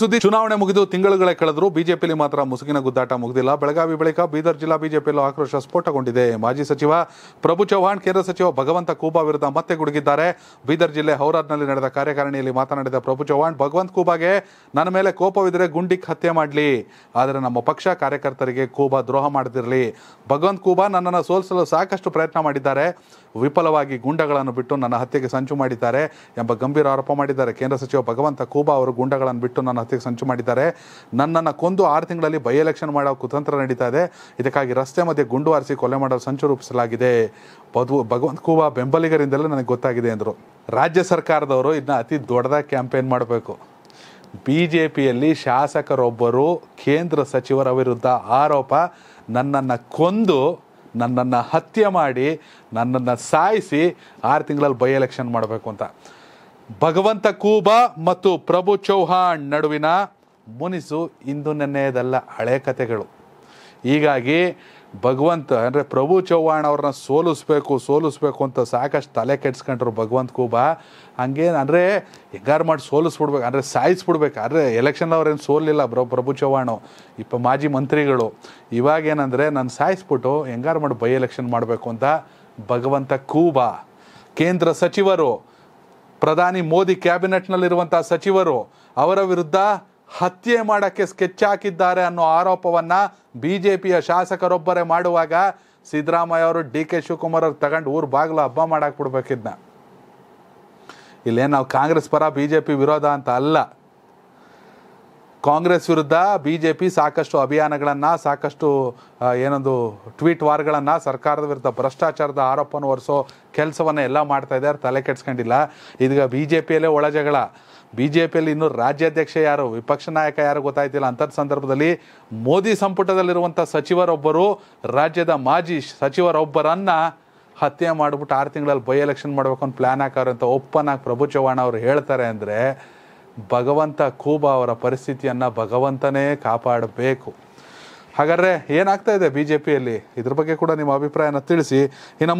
ಸುದ್ದಿ ಚುನಾವಣೆ ಮುಗಿದು ತಿಂಗಳುಗಳೇ ಕಳೆದರು ಬಿಜೆಪಿಯಲ್ಲಿ ಮಾತ್ರ ಮುಸುಕಿನ ಗುದ್ದಾಟ ಮುಗಿದಿಲ್ಲ ಬೆಳಗಾವಿ ಬಳಿಕ ಬೀದರ್ ಜಿಲ್ಲಾ ಬಿಜೆಪಿಯಲ್ಲೂ ಆಕ್ರೋಶ ಸ್ಫೋಟಗೊಂಡಿದೆ ಮಾಜಿ ಸಚಿವ ಪ್ರಭು ಚೌಹಾಣ್ ಕೇಂದ್ರ ಸಚಿವ ಭಗವಂತ ಕೂಬಾ ವಿರುದ್ಧ ಮತ್ತೆ ಗುಡುಗಿದ್ದಾರೆ ಬೀದರ್ ಜಿಲ್ಲೆ ಹೌರಾದ್ನಲ್ಲಿ ನಡೆದ ಕಾರ್ಯಕಾರಿಣಿಯಲ್ಲಿ ಮಾತನಾಡಿದ ಪ್ರಭು ಚೌಹಾಣ್ ಭಗವಂತ ಕೂಬಾಗೆ ನನ್ನ ಮೇಲೆ ಕೋಪವಿದ್ರೆ ಗುಂಡಿಕ್ ಹತ್ಯೆ ಮಾಡಲಿ ಆದರೆ ನಮ್ಮ ಪಕ್ಷ ಕಾರ್ಯಕರ್ತರಿಗೆ ಕೂಬಾ ದ್ರೋಹ ಮಾಡದಿರಲಿ ಭಗವಂತ ಕೂಬಾ ನನ್ನನ್ನು ಸೋಲಿಸಲು ಸಾಕಷ್ಟು ಪ್ರಯತ್ನ ಮಾಡಿದ್ದಾರೆ ವಿಫಲವಾಗಿ ಗುಂಡಗಳನ್ನು ಬಿಟ್ಟು ನನ್ನ ಹತ್ಯೆಗೆ ಸಂಚು ಮಾಡಿದ್ದಾರೆ ಎಂಬ ಗಂಭೀರ ಆರೋಪ ಮಾಡಿದ್ದಾರೆ ಕೇಂದ್ರ ಸಚಿವ ಭಗವಂತ ಕೂಬಾ ಅವರು ಗುಂಡಗಳನ್ನು ಬಿಟ್ಟು ನನ್ನ ಹಣವನ್ನು ಸಂಚು ಮಾಡಿದ್ದಾರೆ ನನ್ನನ್ನು ಕೊಂದು ಆರು ತಿಂಗಳಲ್ಲಿ ಬೈ ಎಲೆಕ್ಷನ್ ಮಾಡೋ ಕುತಂತ್ರ ನಡೀತಾ ಇದೆ ಇದಕ್ಕಾಗಿ ರಸ್ತೆ ಮಧ್ಯೆ ಗುಂಡು ಹಾರಿಸಿ ಕೊಲೆ ಮಾಡಲು ಸಂಚು ರೂಪಿಸಲಾಗಿದೆ ಬದು ಭಗವಂತ ಕೂಬಾ ಬೆಂಬಲಿಗರಿಂದಲೇ ನನಗೆ ಗೊತ್ತಾಗಿದೆ ಎಂದರು ರಾಜ್ಯ ಸರ್ಕಾರದವರು ಇದನ್ನ ಅತಿ ದೊಡ್ಡದಾಗಿ ಕ್ಯಾಂಪೇನ್ ಮಾಡಬೇಕು ಬಿ ಜೆ ಪಿಯಲ್ಲಿ ಶಾಸಕರೊಬ್ಬರು ಕೇಂದ್ರ ಸಚಿವರ ವಿರುದ್ಧ ಆರೋಪ ನನ್ನನ್ನು ಕೊಂದು ನನ್ನನ್ನು ಹತ್ಯೆ ಮಾಡಿ ನನ್ನನ್ನು ಸಾಯಿಸಿ ಆರು ತಿಂಗಳಲ್ಲಿ ಬೈ ಎಲೆಕ್ಷನ್ ಮಾಡಬೇಕು ಅಂತ ಭಗವಂತ ಕೂಬಾ ಮತ್ತು ಪ್ರಭು ಚೌಹಾಣ್ ನಡುವಿನ ಮುನಿಸು ಇಂದು ನೆನ್ನೆಯದಲ್ಲ ಹಳೆ ಕಥೆಗಳು ಹೀಗಾಗಿ ಭಗವಂತ ಅಂದರೆ ಪ್ರಭು ಚೌಹಾಣ್ ಅವ್ರನ್ನ ಸೋಲಿಸ್ಬೇಕು ಸೋಲಿಸ್ಬೇಕು ಅಂತ ಸಾಕಷ್ಟು ತಲೆ ಕೆಡ್ಸ್ಕೊಂಡ್ರು ಭಗವಂತ ಕೂಬಾ ಹಂಗೇನು ಅಂದರೆ ಹೆಂಗಾರು ಮಾಡಿ ಸೋಲಿಸ್ಬಿಡ್ಬೇಕು ಅಂದರೆ ಸಾಯಿಸ್ಬಿಡ್ಬೇಕು ಆದರೆ ಎಲೆಕ್ಷನ್ ಅವ್ರೇನು ಸೋಲಿಲ್ಲ ಬ್ರ ಪ್ರಭು ಚೌಹಾಣ್ ಇಪ್ಪ ಮಾಜಿ ಮಂತ್ರಿಗಳು ಇವಾಗ ಏನಂದರೆ ನಾನು ಸಾಯಿಸ್ಬಿಟ್ಟು ಹೆಂಗಾರು ಮಾಡಿ ಬೈ ಎಲೆಕ್ಷನ್ ಮಾಡಬೇಕು ಅಂತ ಭಗವಂತ ಕೂಬಾ ಕೇಂದ್ರ ಸಚಿವರು ಪ್ರಧಾನಿ ಮೋದಿ ಕ್ಯಾಬಿನೆಟ್ನಲ್ಲಿರುವಂಥ ಸಚಿವರು ಅವರ ವಿರುದ್ಧ ಹತ್ಯೆ ಮಾಡೋಕ್ಕೆ ಸ್ಕೆಚ್ ಹಾಕಿದ್ದಾರೆ ಅನ್ನೋ ಆರೋಪವನ್ನು ಬಿ ಜೆ ಪಿಯ ಶಾಸಕರೊಬ್ಬರೇ ಮಾಡುವಾಗ ಸಿದ್ದರಾಮಯ್ಯ ಅವರು ಡಿ ಕೆ ಶಿವಕುಮಾರ್ ಅವ್ರು ತಗೊಂಡು ಊರು ಬಾಗಿಲು ಹಬ್ಬ ಬಿಡ್ಬೇಕಿದ್ನ ಇಲ್ಲೇನು ನಾವು ಕಾಂಗ್ರೆಸ್ ಪರ ಬಿ ಜೆ ಪಿ ವಿರೋಧ ಅಂತ ಅಲ್ಲ ಕಾಂಗ್ರೆಸ್ ವಿರುದ್ಧ ಬಿ ಜೆ ಪಿ ಸಾಕಷ್ಟು ಅಭಿಯಾನಗಳನ್ನು ಸಾಕಷ್ಟು ಏನೊಂದು ಟ್ವೀಟ್ ವಾರ್ಗಳನ್ನು ಸರ್ಕಾರದ ವಿರುದ್ಧ ಭ್ರಷ್ಟಾಚಾರದ ಆರೋಪವನ್ನು ಹೊರಿಸೋ ಕೆಲಸವನ್ನು ಎಲ್ಲ ಮಾಡ್ತಾ ಇದ್ದಾರೆ ತಲೆ ಕೆಡ್ಸ್ಕೊಂಡಿಲ್ಲ ಇದೀಗ ಬಿ ಜೆ ಪಿಯಲ್ಲೇ ಜಗಳ ಬಿ ಜೆ ಪಿಯಲ್ಲಿ ಇನ್ನೂ ರಾಜ್ಯಾಧ್ಯಕ್ಷ ಯಾರು ವಿಪಕ್ಷ ನಾಯಕ ಯಾರು ಗೊತ್ತಾಯ್ತಿಲ್ಲ ಅಂಥದ್ದು ಸಂದರ್ಭದಲ್ಲಿ ಮೋದಿ ಸಂಪುಟದಲ್ಲಿರುವಂಥ ಸಚಿವರೊಬ್ಬರು ರಾಜ್ಯದ ಮಾಜಿ ಸಚಿವರೊಬ್ಬರನ್ನು ಹತ್ಯೆ ಮಾಡಿಬಿಟ್ಟು ಆರು ತಿಂಗಳಲ್ಲಿ ಬೈ ಎಲೆಕ್ಷನ್ ಮಾಡಬೇಕು ಅಂತ ಪ್ಲ್ಯಾನ್ ಹಾಕೋರು ಅಂತ ಓಪನ್ ಪ್ರಭು ಚವ್ಹಾಣ್ ಅವರು ಹೇಳ್ತಾರೆ ಅಂದರೆ ಭಗವಂತ ಕೂಬ ಅವರ ಪರಿಸ್ಥಿತಿಯನ್ನು ಭಗವಂತನೇ ಕಾಪಾಡಬೇಕು ಹಾಗಾದರೆ ಏನಾಗ್ತಾ ಇದೆ ಬಿ ಜೆ ಪಿಯಲ್ಲಿ ಇದ್ರ ಬಗ್ಗೆ ಕೂಡ ನಿಮ್ಮ ಅಭಿಪ್ರಾಯನ ತಿಳಿಸಿ ಇನ್ನು